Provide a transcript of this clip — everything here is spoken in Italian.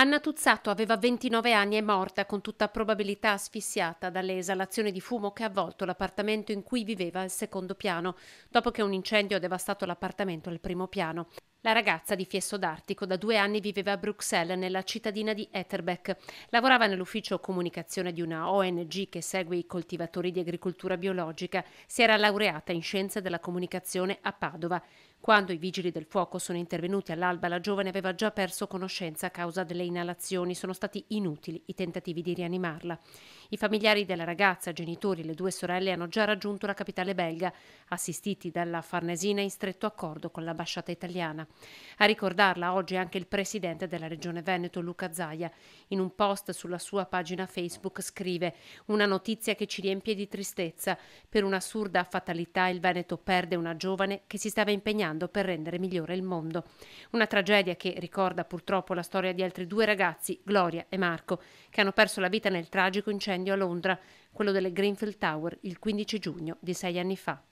Anna Tuzzato aveva 29 anni e morta con tutta probabilità asfissiata dalle esalazioni di fumo che ha avvolto l'appartamento in cui viveva al secondo piano, dopo che un incendio ha devastato l'appartamento al primo piano. La ragazza di Fiesso d'Artico da due anni viveva a Bruxelles, nella cittadina di Etterbeck. Lavorava nell'ufficio comunicazione di una ONG che segue i coltivatori di agricoltura biologica. Si era laureata in scienze della comunicazione a Padova. Quando i vigili del fuoco sono intervenuti all'alba, la giovane aveva già perso conoscenza a causa delle inalazioni. Sono stati inutili i tentativi di rianimarla. I familiari della ragazza, genitori e le due sorelle hanno già raggiunto la capitale belga, assistiti dalla Farnesina in stretto accordo con l'ambasciata italiana. A ricordarla oggi anche il presidente della regione Veneto, Luca Zaia. In un post sulla sua pagina Facebook scrive: Una notizia che ci riempie di tristezza. Per un'assurda fatalità, il Veneto perde una giovane che si stava impegnando impegnando per rendere migliore il mondo. Una tragedia che ricorda purtroppo la storia di altri due ragazzi, Gloria e Marco, che hanno perso la vita nel tragico incendio a Londra, quello delle Greenfield Tower, il 15 giugno di sei anni fa.